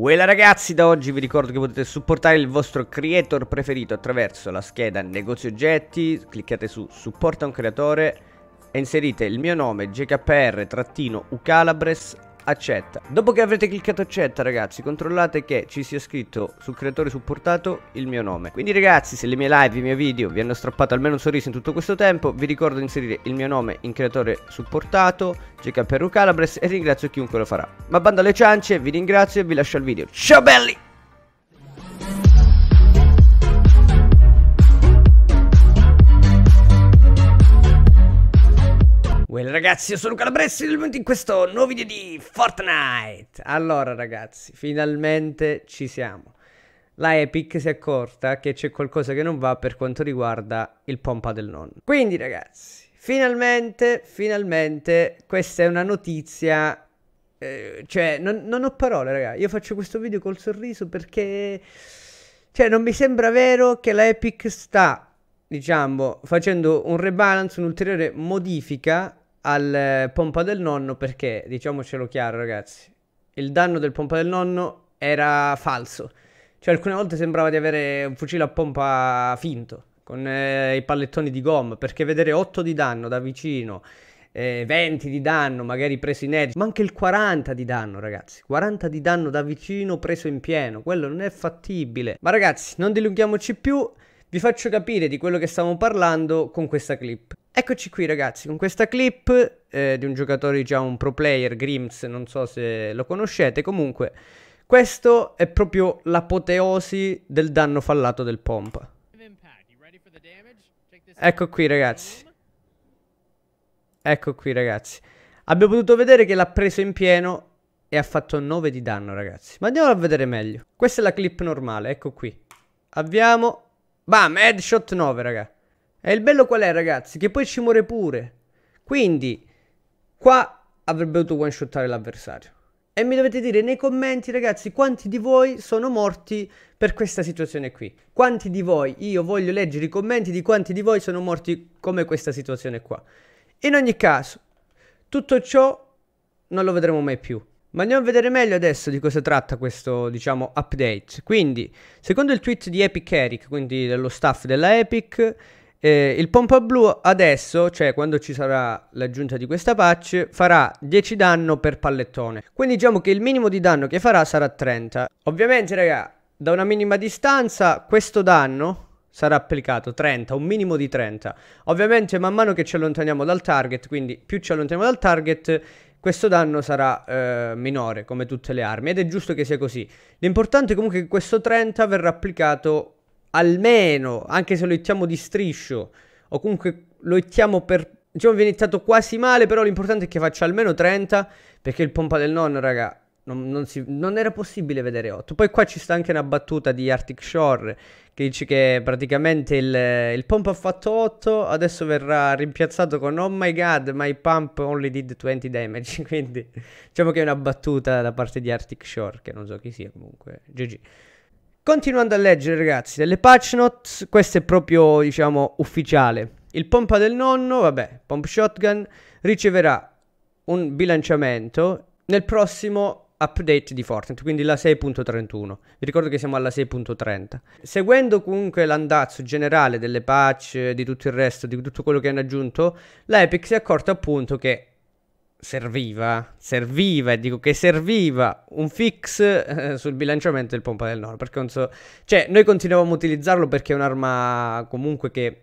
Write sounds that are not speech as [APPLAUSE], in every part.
Well ragazzi, da oggi vi ricordo che potete supportare il vostro creator preferito attraverso la scheda negozio oggetti, cliccate su supporta un creatore e inserite il mio nome gkpr ucalabres accetta. Dopo che avrete cliccato accetta ragazzi controllate che ci sia scritto sul creatore supportato il mio nome. Quindi ragazzi se le mie live, i miei video vi hanno strappato almeno un sorriso in tutto questo tempo vi ricordo di inserire il mio nome in creatore supportato GK Calabres e ringrazio chiunque lo farà. Ma bando alle ciance vi ringrazio e vi lascio al video. Ciao belli! ragazzi, io sono Luca Labressi e benvenuti in questo nuovo video di Fortnite Allora ragazzi, finalmente ci siamo La Epic si è accorta che c'è qualcosa che non va per quanto riguarda il pompa del nonno Quindi ragazzi, finalmente, finalmente, questa è una notizia eh, Cioè, non, non ho parole ragazzi, io faccio questo video col sorriso perché... Cioè, non mi sembra vero che la Epic sta diciamo, facendo un rebalance, un'ulteriore modifica al eh, pompa del nonno perché, diciamocelo chiaro ragazzi, il danno del pompa del nonno era falso. Cioè alcune volte sembrava di avere un fucile a pompa finto, con eh, i pallettoni di gomma, perché vedere 8 di danno da vicino, eh, 20 di danno magari preso in edge, ma anche il 40 di danno ragazzi, 40 di danno da vicino preso in pieno, quello non è fattibile. Ma ragazzi, non dilunghiamoci più, vi faccio capire di quello che stiamo parlando con questa clip. Eccoci qui ragazzi con questa clip eh, di un giocatore già un pro player, Grims, non so se lo conoscete, comunque questo è proprio l'apoteosi del danno fallato del pompa. Ecco qui ragazzi. Ecco qui ragazzi. Abbiamo potuto vedere che l'ha preso in pieno e ha fatto 9 di danno ragazzi. Ma andiamo a vedere meglio. Questa è la clip normale, ecco qui. Abbiamo... Bam, headshot 9 ragazzi. E il bello qual è, ragazzi? Che poi ci muore pure. Quindi, qua avrebbe dovuto one-shottare l'avversario. E mi dovete dire nei commenti, ragazzi, quanti di voi sono morti per questa situazione qui? Quanti di voi? Io voglio leggere i commenti di quanti di voi sono morti come questa situazione qua. In ogni caso, tutto ciò non lo vedremo mai più. Ma andiamo a vedere meglio adesso di cosa tratta questo, diciamo, update. Quindi, secondo il tweet di Epic Eric, quindi dello staff della Epic, eh, il pompa blu adesso, cioè quando ci sarà l'aggiunta di questa patch, farà 10 danno per pallettone. Quindi diciamo che il minimo di danno che farà sarà 30. Ovviamente, raga, da una minima distanza questo danno sarà applicato 30, un minimo di 30. Ovviamente man mano che ci allontaniamo dal target, quindi più ci allontaniamo dal target, questo danno sarà eh, minore come tutte le armi ed è giusto che sia così. L'importante comunque è che questo 30 verrà applicato almeno, anche se lo ittiamo di striscio, o comunque lo ittiamo per... Diciamo viene ittato quasi male, però l'importante è che faccia almeno 30, perché il pompa del nonno, raga, non, non, si, non, era possibile vedere 8. Poi qua ci sta anche una battuta di Arctic Shore che dice che praticamente il, il pump ha fatto 8, adesso verrà rimpiazzato con Oh my god, my pump only did 20 damage. [LAUGHS] Quindi diciamo che è una battuta da parte di Arctic Shore, che non so chi sia comunque. GG. Continuando a leggere ragazzi, delle patch notes, questo è proprio diciamo ufficiale. Il pompa del nonno, vabbè, pomp shotgun, riceverà un bilanciamento nel prossimo update di Fortnite, quindi la 6.31. Vi ricordo che siamo alla 6.30. Seguendo comunque l'andazzo generale delle patch, di tutto il resto, di tutto quello che hanno aggiunto, l'Epic si è accorto appunto che serviva, serviva, e dico che serviva un fix eh, sul bilanciamento del pompa del nord, perché non so, cioè noi continuavamo a utilizzarlo perché è un'arma comunque che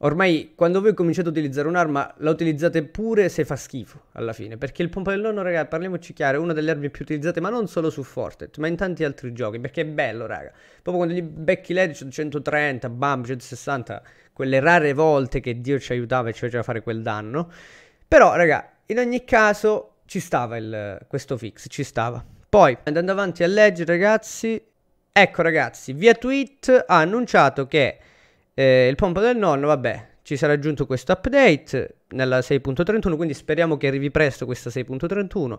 ormai quando voi cominciate a utilizzare un'arma la utilizzate pure se fa schifo alla fine, perché il pompa del nonno, raga, parliamoci chiaro, è una delle armi più utilizzate, ma non solo su Fortnite, ma in tanti altri giochi, perché è bello, raga. Proprio quando gli becchi led 130, bam, 160, quelle rare volte che Dio ci aiutava e ci faceva fare quel danno. Però, raga, in ogni caso ci stava il, questo fix, ci stava. Poi, andando avanti a leggere ragazzi, ecco ragazzi, via tweet ha annunciato che eh, il pompo del nonno, vabbè, ci sarà aggiunto questo update nella 6.31, quindi speriamo che arrivi presto questa 6.31.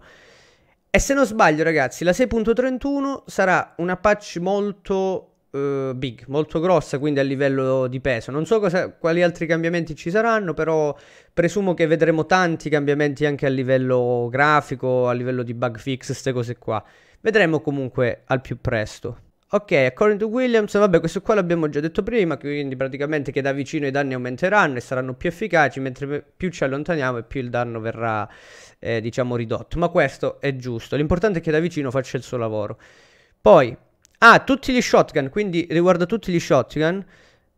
E se non sbaglio, ragazzi, la 6.31 sarà una patch molto uh, big, molto grossa, quindi a livello di peso. Non so cosa, quali altri cambiamenti ci saranno, però presumo che vedremo tanti cambiamenti anche a livello grafico, a livello di bug fix, queste cose qua. Vedremo comunque al più presto. Ok, according to Williams, vabbè questo qua l'abbiamo già detto prima, quindi praticamente che da vicino i danni aumenteranno e saranno più efficaci, mentre più ci allontaniamo e più il danno verrà, eh, diciamo, ridotto. Ma questo è giusto, l'importante è che da vicino faccia il suo lavoro. Poi, Ah, tutti gli shotgun, quindi riguarda tutti gli shotgun.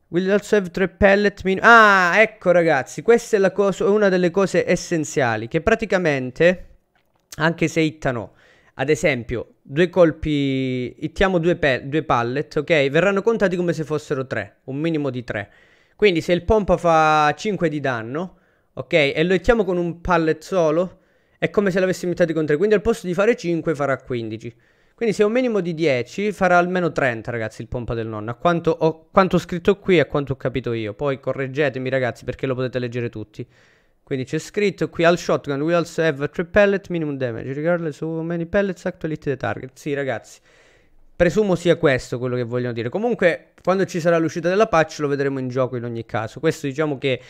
Will also have 3 pellet min... Ah, ecco ragazzi, questa è cosa, una delle cose essenziali, che praticamente, anche se hittano, ad esempio, due colpi, hittiamo due, due pallet, ok? Verranno contati come se fossero 3, un minimo di 3. Quindi se il pompa fa 5 di danno, ok? E lo hittiamo con un pallet solo, è come se l'avessimo hittato con 3, quindi al posto di fare 5 farà 15. Quindi se ho un minimo di 10 farà almeno 30 ragazzi il pompa del nonno. A quanto ho, quanto ho scritto qui e a quanto ho capito io. Poi correggetemi ragazzi perché lo potete leggere tutti. Quindi c'è scritto qui al shotgun we also have 3 pellet minimum damage regardless of how many pellets actually hit the target. Sì ragazzi. Presumo sia questo quello che vogliono dire. Comunque quando ci sarà l'uscita della patch lo vedremo in gioco in ogni caso. Questo diciamo che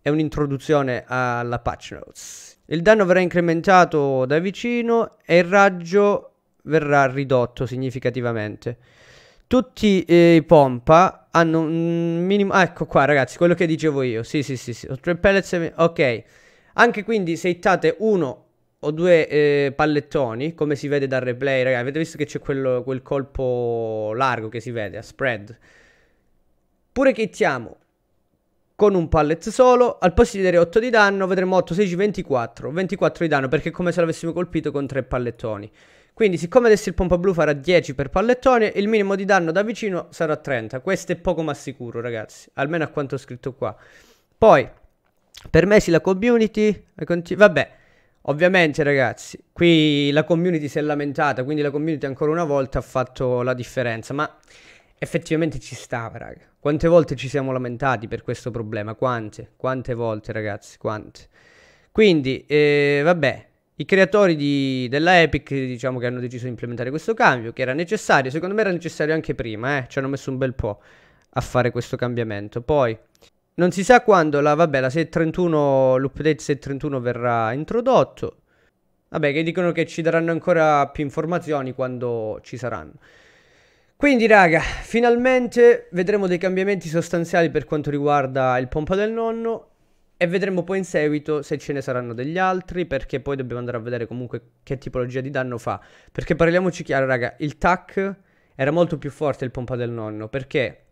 è un'introduzione alla patch notes. Il danno verrà incrementato da vicino e il raggio verrà ridotto significativamente. Tutti eh, i pompa hanno un minimo... Ah, ecco qua ragazzi, quello che dicevo io. Sì, sì, sì, sì. Ho tre pellets Ok. Anche quindi se hittate uno o due eh, pallettoni, come si vede dal replay, ragazzi, avete visto che c'è quel colpo largo che si vede, a spread. Pure che hittiamo con un pallet solo, al posto di dare 8 di danno vedremo 8, 16, 24, 24 di danno perché è come se l'avessimo colpito con tre pallettoni. Quindi siccome adesso il pompa blu farà 10 per pallettone, il minimo di danno da vicino sarà 30. Questo è poco ma sicuro ragazzi, almeno a quanto ho scritto qua. Poi, per mesi la community, vabbè, ovviamente ragazzi, qui la community si è lamentata, quindi la community ancora una volta ha fatto la differenza, ma effettivamente ci stava raga. Quante volte ci siamo lamentati per questo problema? Quante? Quante volte ragazzi? Quante? Quindi, eh, vabbè, i creatori di, della Epic diciamo che hanno deciso di implementare questo cambio, che era necessario, secondo me era necessario anche prima, eh? ci hanno messo un bel po' a fare questo cambiamento. Poi non si sa quando la, vabbè, la 631, l'update 631 verrà introdotto. Vabbè, che dicono che ci daranno ancora più informazioni quando ci saranno. Quindi raga, finalmente vedremo dei cambiamenti sostanziali per quanto riguarda il pompa del nonno e vedremo poi in seguito se ce ne saranno degli altri, perché poi dobbiamo andare a vedere comunque che tipologia di danno fa. Perché parliamoci chiaro, raga, il TAC era molto più forte il pompa del nonno, perché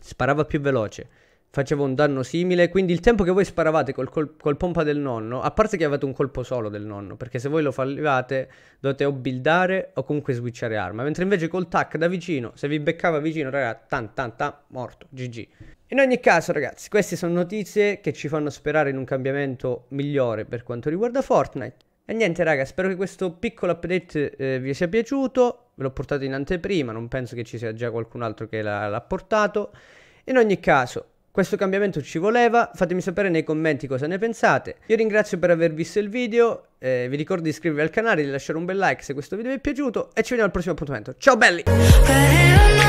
sparava più veloce, faceva un danno simile, quindi il tempo che voi sparavate col, col, col pompa del nonno, a parte che avete un colpo solo del nonno, perché se voi lo fallivate dovete o buildare o comunque switchare arma, mentre invece col TAC da vicino, se vi beccava vicino, raga, tan tan tan, morto, GG. In ogni caso, ragazzi, queste sono notizie che ci fanno sperare in un cambiamento migliore per quanto riguarda Fortnite. E niente, raga, spero che questo piccolo update eh, vi sia piaciuto. Ve l'ho portato in anteprima, non penso che ci sia già qualcun altro che l'ha portato. In ogni caso, questo cambiamento ci voleva, fatemi sapere nei commenti cosa ne pensate. Io ringrazio per aver visto il video, eh, vi ricordo di iscrivervi al canale, di lasciare un bel like se questo video vi è piaciuto e ci vediamo al prossimo appuntamento. Ciao belli!